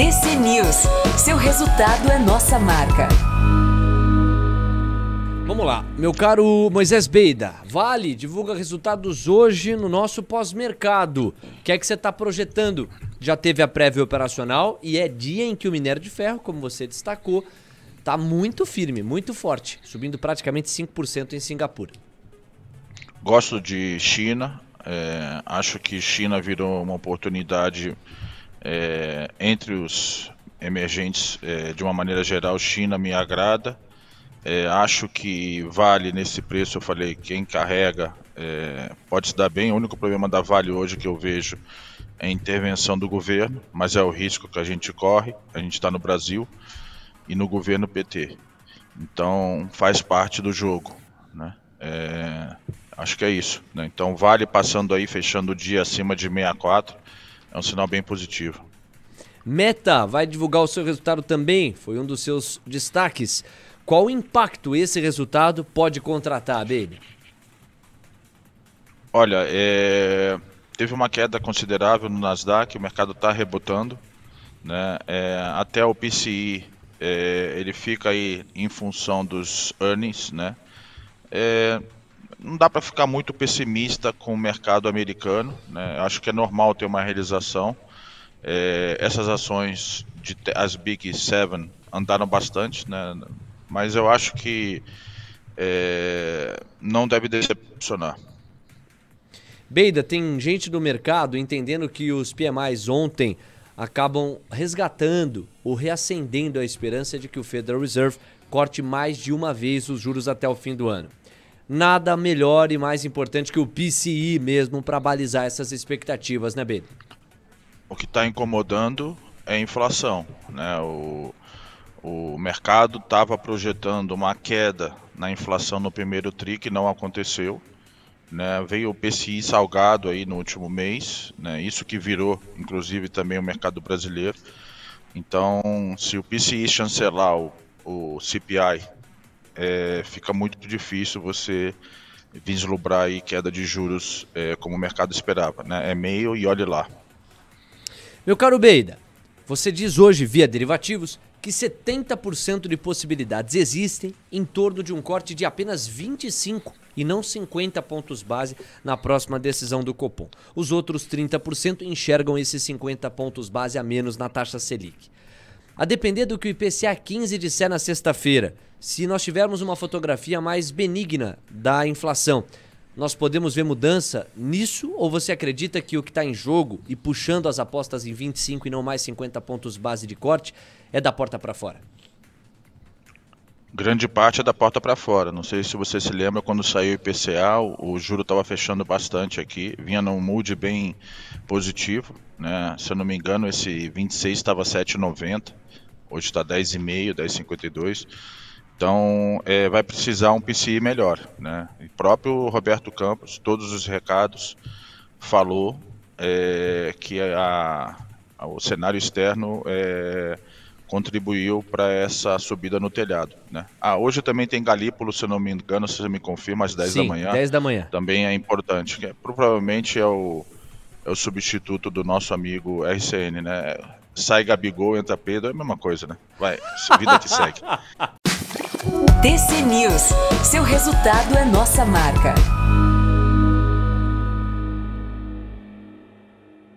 TC News. Seu resultado é nossa marca. Vamos lá, meu caro Moisés Beida. Vale divulga resultados hoje no nosso pós-mercado. O que é que você está projetando? Já teve a prévia operacional e é dia em que o minério de ferro, como você destacou, está muito firme, muito forte, subindo praticamente 5% em Singapura. Gosto de China. É, acho que China virou uma oportunidade é, entre os emergentes, é, de uma maneira geral, China me agrada. É, acho que Vale, nesse preço, eu falei, quem carrega é, pode se dar bem. O único problema da Vale hoje que eu vejo é a intervenção do governo, mas é o risco que a gente corre. A gente está no Brasil e no governo PT. Então, faz parte do jogo. Né? É, acho que é isso. Né? Então, Vale passando aí, fechando o dia acima de 64 é um sinal bem positivo. Meta vai divulgar o seu resultado também, foi um dos seus destaques. Qual impacto esse resultado pode contratar, Baby? Olha, é... teve uma queda considerável no Nasdaq, o mercado está rebotando. Né? É... Até o PCI é... ele fica aí em função dos earnings, né? É, não dá para ficar muito pessimista com o mercado americano. Né? Acho que é normal ter uma realização. É, essas ações, de, as Big Seven, andaram bastante, né? mas eu acho que é, não deve decepcionar. Beida, tem gente do mercado entendendo que os PMIs ontem acabam resgatando ou reacendendo a esperança de que o Federal Reserve corte mais de uma vez os juros até o fim do ano nada melhor e mais importante que o PCI mesmo para balizar essas expectativas, né, Beto? O que está incomodando é a inflação. Né? O, o mercado estava projetando uma queda na inflação no primeiro TRI, que não aconteceu. Né, veio o PCI salgado aí no último mês, né, isso que virou, inclusive, também o mercado brasileiro. Então, se o PCI chancelar o, o CPI é, fica muito difícil você vislumbrar aí queda de juros é, como o mercado esperava. Né? É meio e olhe lá. Meu caro Beida, você diz hoje, via derivativos, que 70% de possibilidades existem em torno de um corte de apenas 25 e não 50 pontos base na próxima decisão do Copom. Os outros 30% enxergam esses 50 pontos base a menos na taxa Selic. A depender do que o IPCA 15 disser na sexta-feira, se nós tivermos uma fotografia mais benigna da inflação, nós podemos ver mudança nisso? Ou você acredita que o que está em jogo e puxando as apostas em 25 e não mais 50 pontos base de corte é da porta para fora? Grande parte é da porta para fora. Não sei se você se lembra quando saiu o IPCA, o, o juro estava fechando bastante aqui, vinha num mood bem positivo. Né? Se eu não me engano, esse 26 estava 7,90, hoje está 10,5, 10,52. Então é, vai precisar um PCI melhor. Né? E próprio Roberto Campos, todos os recados, falou é, que a, a, o cenário externo é, contribuiu para essa subida no telhado. Né? Ah, hoje também tem Galípolo, se não me engano, se você me confirma, às 10 Sim, da manhã. 10 da manhã. Também é importante. Que é, provavelmente é o, é o substituto do nosso amigo RCN, né? Sai Gabigol, entra Pedro, é a mesma coisa, né? Vai, vida que segue. TC News, seu resultado é nossa marca.